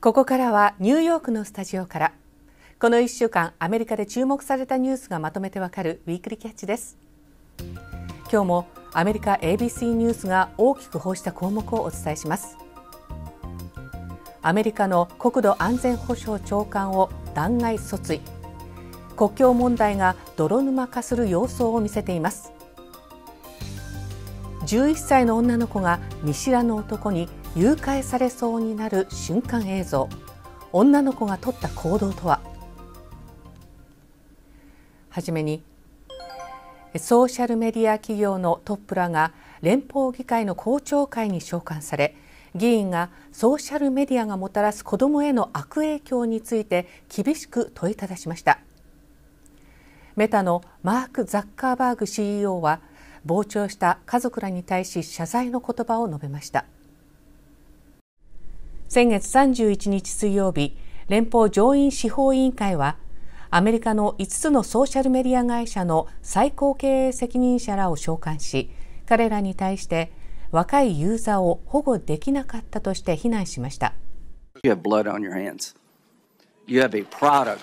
ここからはニューヨークのスタジオからこの1週間アメリカで注目されたニュースがまとめてわかるウィークリーキャッチです今日もアメリカ ABC ニュースが大きく報じた項目をお伝えしますアメリカの国土安全保障長官を弾劾訴追国境問題が泥沼化する様相を見せています11歳の女の子が見知らぬ男に誘拐されそうになる瞬間映像女の子が取った行動とははじめにソーシャルメディア企業のトップらが連邦議会の公聴会に召喚され議員がソーシャルメディアがもたらす子どもへの悪影響について厳しく問いただしましたメタのマーク・ザッカーバーグ CEO は傍聴した家族らに対し謝罪の言葉を述べました先月31日水曜日連邦上院司法委員会はアメリカの5つのソーシャルメディア会社の最高経営責任者らを召喚し彼らに対して若いユーザーを保護できなかったとして非難しました。You have blood on your hands. You have a product.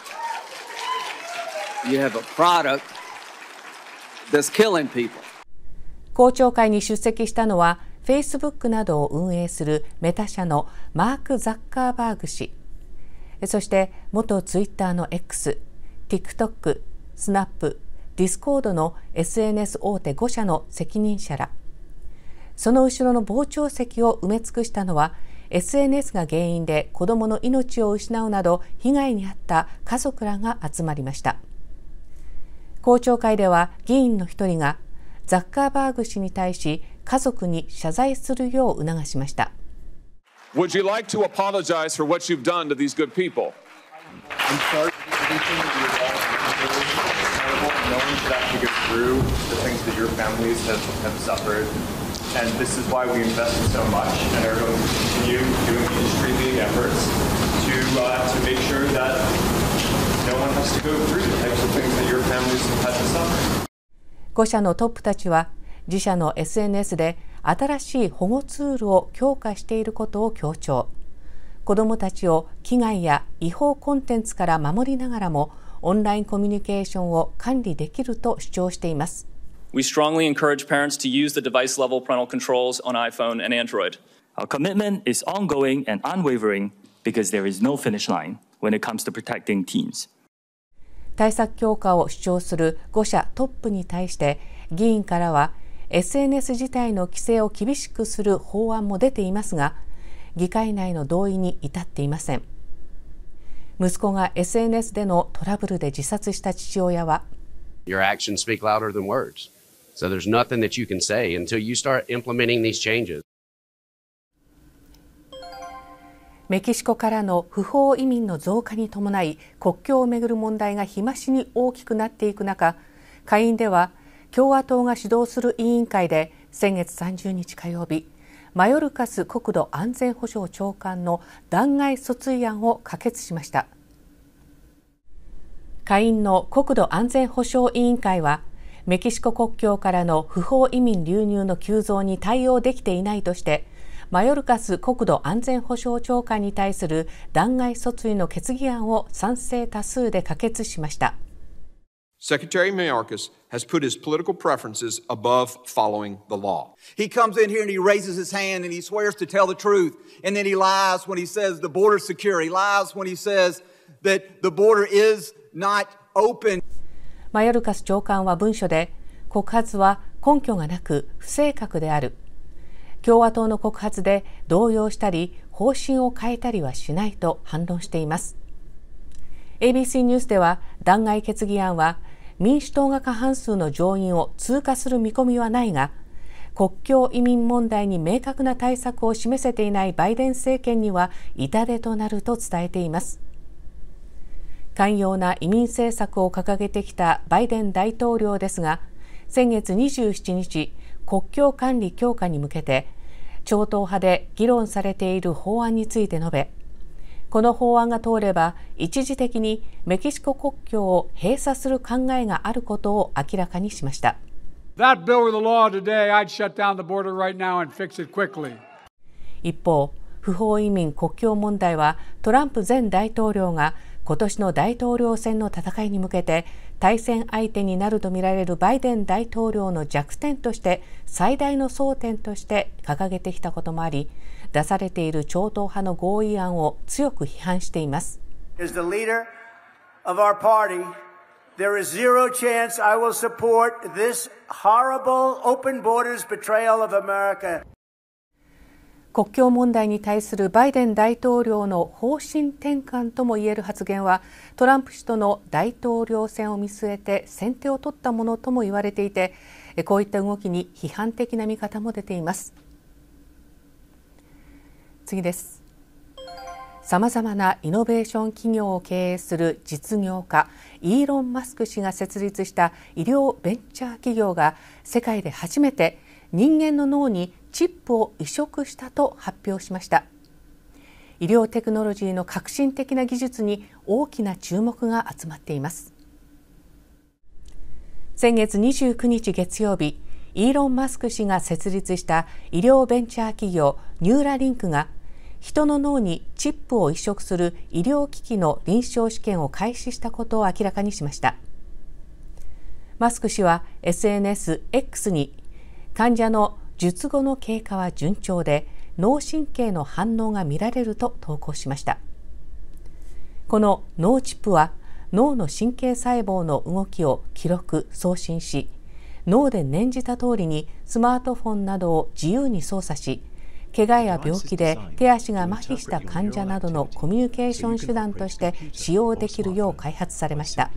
You have a product that's killing people. 公聴会に出席したのは、フェイスブックなどを運営するメタ社のマーク・ザッカーバーグ氏、そして元ツイッターの X、TikTok、スナップ、ディスコードの SNS 大手5社の責任者ら、その後ろの傍聴席を埋め尽くしたのは、SNS が原因で子どもの命を失うなど被害に遭った家族らが集まりました。公聴会では議員の一人がザッカーバーグ氏に対し家族に謝罪するよう促しました。Would you like to apologize for what you've done to these good people? I'm sorry for everything that you've done. It's terrible. No one should have to go through the things that your families have, have suffered. And this is why we invested so much and are going to continue doing industry-leading efforts to, uh, to make sure that no one has to go through the types of things that your families have had to suffer. 5社のトップたちは自社の SNS で新しい保護ツールを強化していることを強調子どもたちを危害や違法コンテンツから守りながらもオンラインコミュニケーションを管理できると主張しています We strongly encourage parents to use the device level parental controls on iPhone and Android. Our commitment is ongoing and unwavering because there is no finish line when it comes to protecting teens. 対策強化を主張する5社トップに対して議員からは SNS 自体の規制を厳しくする法案も出ていますが議会内の同意に至っていません息子が SNS でのトラブルで自殺した父親は Your actions speak louder than words. So there's nothing that you can say until you start implementing these changes. メキシコからの不法移民の増加に伴い国境をめぐる問題が日増しに大きくなっていく中下院では共和党が主導する委員会で先月30日火曜日マヨルカス国土安全保障長官の弾劾訴追案を可決しました下院の国土安全保障委員会はメキシコ国境からの不法移民流入の急増に対応できていないとしてマヨルカス国土安全保障長官に対する弾劾訴追の決議案を賛成多数で可決しました。Secretary Mayorkas has put his political preferences above following the law. He comes in here and he raises his hand and he swears to tell the truth, and then he lies when he says the border's secure. He lies when he says that the border is not open. マヨルカス長官は文書で告発は根拠がなく不正確である。共和党の告発で動揺したり方針を変えたりはしないと反論しています ABC ニュースでは弾劾決議案は民主党が過半数の上院を通過する見込みはないが国境移民問題に明確な対策を示せていないバイデン政権には痛手となると伝えています寛容な移民政策を掲げてきたバイデン大統領ですが先月27日国境管理強化に向けて超党派で議論されている法案について述べこの法案が通れば一時的にメキシコ国境を閉鎖する考えがあることを明らかにしました。一方、不法移民国境問題はトランプ前大統領が今年の大統領選の戦いに向けて対戦相手になるとみられるバイデン大統領の弱点として最大の争点として掲げてきたこともあり出されている超党派の合意案を強く批判しています。There is zero chance I will support this horrible open borders betrayal of America. 国境問題に対するバイデン大統領の方針転換ともいえる発言はトランプ氏との大統領選を見据えて先手を取ったものとも言われていてこういった動きに批判的な見方も出ています次ですさまざまなイノベーション企業を経営する実業家イーロン・マスク氏が設立した医療ベンチャー企業が世界で初めて人間の脳にチップを移植したと発表しました医療テクノロジーの革新的な技術に大きな注目が集まっています先月29日月曜日イーロン・マスク氏が設立した医療ベンチャー企業ニューラリンクが人の脳にチップを移植する医療機器の臨床試験を開始したことを明らかにしましたマスク氏は SNSX に患者の術後の経過は順調で脳神経の反応が見られると投稿しましたこの脳チップは脳の神経細胞の動きを記録送信し脳で念じた通りにスマートフォンなどを自由に操作し怪我や病気で手足が麻痺した患者などのコミュニケーション手段として使用できるよう開発されました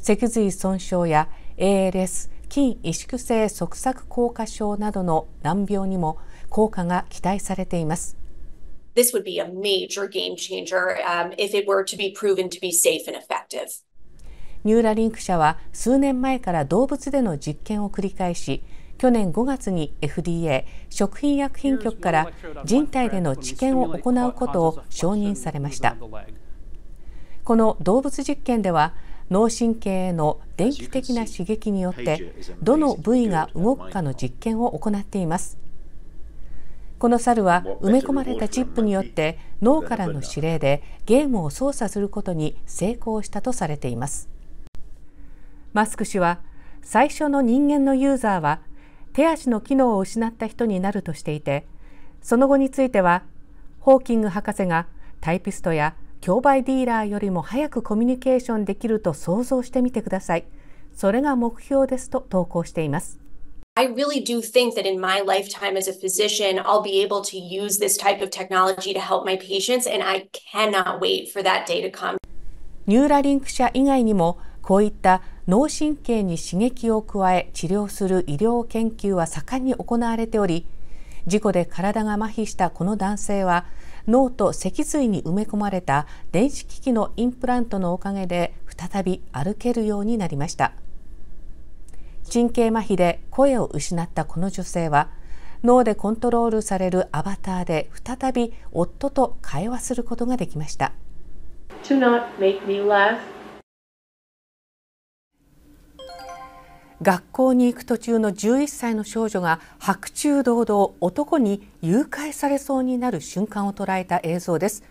脊髄損傷や ALS 筋萎縮性側索硬化症などの難病にも効果が期待されています。This would be a major game changer、if it were to be proven to be safe and effective. ニューラリンク社は数年前から動物での実験を繰り返し、去年5月に FDA 食品薬品局から人体での治験を行うことを承認されましたこの動物実験では脳神経への電気的な刺激によってどの部位が動くかの実験を行っていますこの猿は埋め込まれたチップによって脳からの指令でゲームを操作することに成功したとされていますマスク氏は最初の人間のユーザーは手足の機能を失った人になるとしていてその後についてはホーキング博士がタイピストや競売ディーラーよりも早くコミュニケーションできると想像してみてください。それが目標ですと投稿しています。I really do think that in my lifetime as a physician, I'll be able to use this type of technology to help my patients, and I cannot wait for that day to come. ニューラリンク社以外にも、こういった脳神経に刺激を加え治療する医療研究は盛んに行われており、事故で体が麻痺したこの男性は、脳と脊髄に埋め込まれた電子機器のインプラントのおかげで再び歩けるようになりました神経麻痺で声を失ったこの女性は脳でコントロールされるアバターで再び夫と会話することができました。学校に行く途中の11歳の少女が白昼堂々男に誘拐されそうになる瞬間を捉えた映像です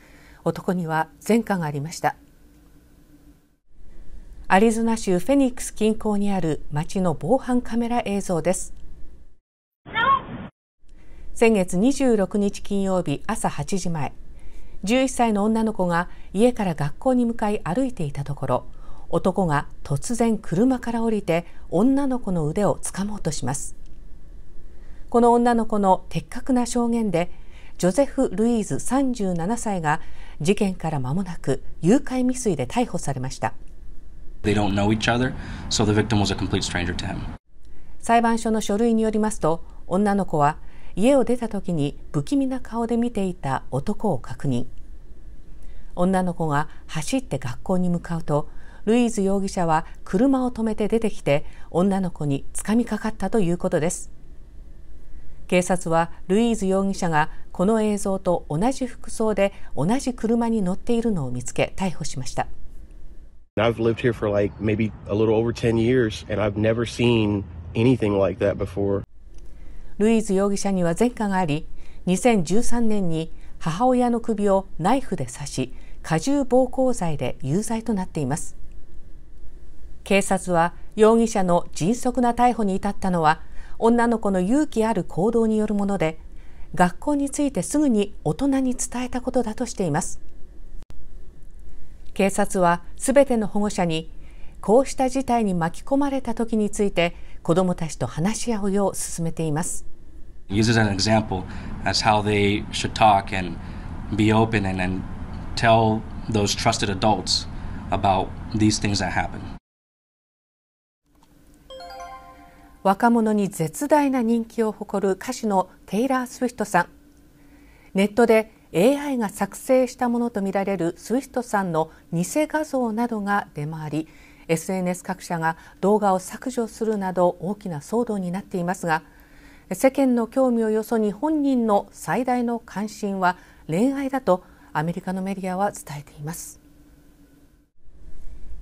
男には前科がありましたアリゾナ州フェニックス近郊にある町の防犯カメラ映像です先月26日金曜日朝8時前11歳の女の子が家から学校に向かい歩いていたところ男が突然車から降りて女の子の腕をつかもうとしますこの女の子の的確な証言でジョゼフ・ルイーズ37歳が事件から間もなく誘拐未遂で逮捕されました裁判所の書類によりますと女の子は家を出た時に不気味な顔で見ていた男を確認女の子が走って学校に向かうとルイーズ容疑者は車を止めて出てきて女の子につかみかかったということです警察はルイーズ容疑者がこの映像と同じ服装で同じ車に乗っているのを見つけ逮捕しました I've lived here for like maybe a little over 10 years and I've never seen anything like that before ルイーズ容疑者には前科があり2013年に母親の首をナイフで刺し過重暴行罪で有罪となっています警察は容疑者の迅速な逮捕に至ったのは女の子の勇気ある行動によるもので学校についてすぐに大人に伝えたことだとしています警察はすべての保護者にこうした事態に巻き込まれた時について子どもたちと話し合うよう進めています Use s an example as how they should talk and be open and, and tell those trusted adults about these things that happen. 若者に絶大な人気を誇る歌手のテイラー・スウィフトさんネットで AI が作成したものとみられるスウィフトさんの偽画像などが出回り SNS 各社が動画を削除するなど大きな騒動になっていますが世間の興味をよそに本人の最大の関心は恋愛だとアメリカのメディアは伝えています。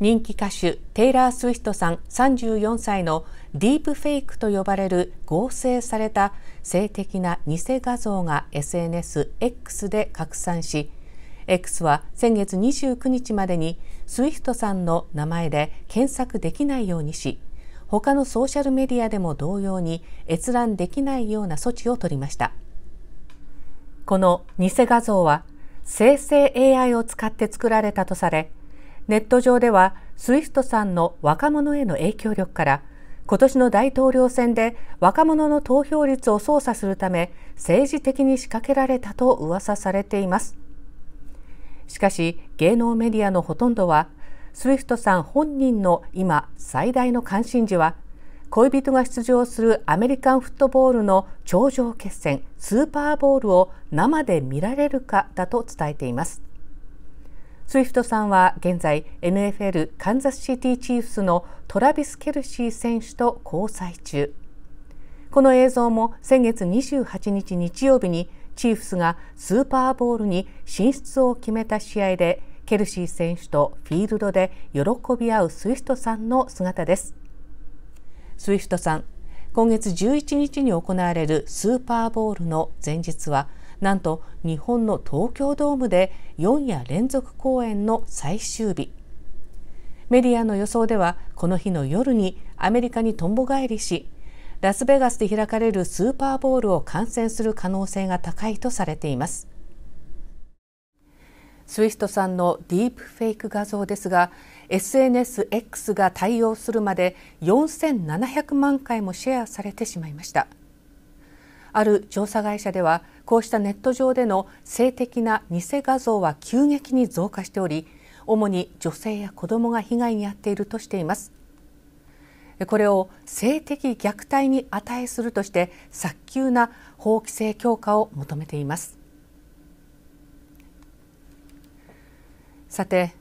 人気歌手テイラー・スウィフトさん34歳のディープフェイクと呼ばれる合成された性的な偽画像が SNSX で拡散し X は先月29日までにスウィフトさんの名前で検索できないようにし他のソーシャルメディアでも同様に閲覧できないような措置を取りましたこの偽画像は生成 AI を使って作られたとされネット上ではスイフトさんの若者への影響力から今年の大統領選で若者の投票率を操作するため政治的に仕掛けられたと噂されていますしかし芸能メディアのほとんどはスウィフトさん本人の今最大の関心事は恋人が出場するアメリカンフットボールの頂上決戦スーパーボールを生で見られるかだと伝えていますスウィフトさんは現在 NFL カンザスシティチーフスのトラビス・ケルシー選手と交際中この映像も先月28日日曜日にチーフスがスーパーボールに進出を決めた試合でケルシー選手とフィールドで喜び合うスイフトさんの姿ですスイフトさん今月11日に行われるスーパーボールの前日はなんと日本の東京ドームで4夜連続公演の最終日メディアの予想ではこの日の夜にアメリカにとんぼ返りしラスベガスで開かれるスーパーボールを観戦する可能性が高いとされていますスウィフトさんのディープフェイク画像ですが SNSX が対応するまで4700万回もシェアされてしまいました。ある調査会社ではこうしたネット上での性的な偽画像は急激に増加しており主に女性や子どもが被害に遭っているとしていますこれを性的虐待に値するとして早急な法規制強化を求めていますさて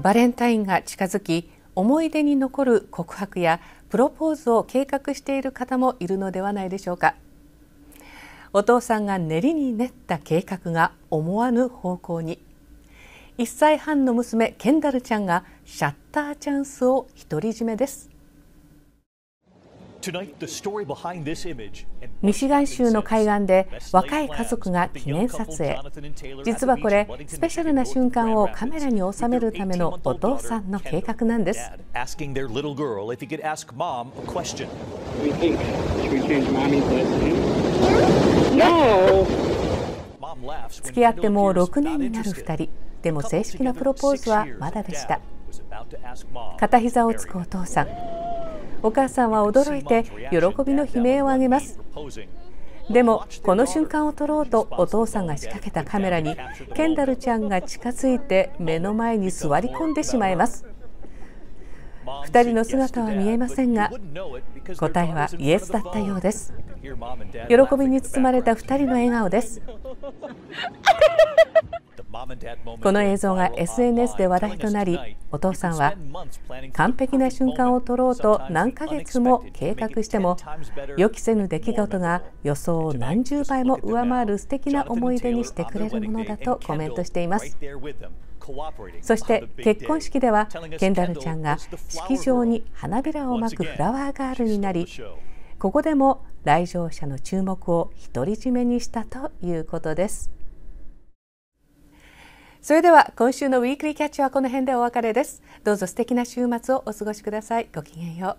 バレンタインが近づき思い出に残る告白やプロポーズを計画している方もいるのではないでしょうか。お父さんが練りに練った計画が思わぬ方向に1歳半の娘ケンダルちゃんがシャッターチャンスを独り占めですミシガン州の海岸で若い家族が記念撮影実はこれスペシャルな瞬間をカメラに収めるためのお父さんの計画なんです付き合ってもう6年になる2人でも正式なプロポーズはまだでした片膝をつくお父さんお母さんは驚いて喜びの悲鳴を上げますでもこの瞬間を撮ろうとお父さんが仕掛けたカメラにケンダルちゃんが近づいて目の前に座り込んでしまいます2人の姿は見えませんが答えはイエスだったようです喜びに包まれた2人の笑顔ですこの映像が SNS で話題となりお父さんは完璧な瞬間を撮ろうと何ヶ月も計画しても予期せぬ出来事が予想を何十倍も上回る素敵な思い出にしてくれるものだとコメントしています。そして結婚式ではケンダルちゃんが式場に花びらをまくフラワーガールになりここでも来場者の注目を独り占めにしたということです。それでは今週のウィークリーキャッチはこの辺でお別れですどうぞ素敵な週末をお過ごしくださいごきげんよ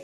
う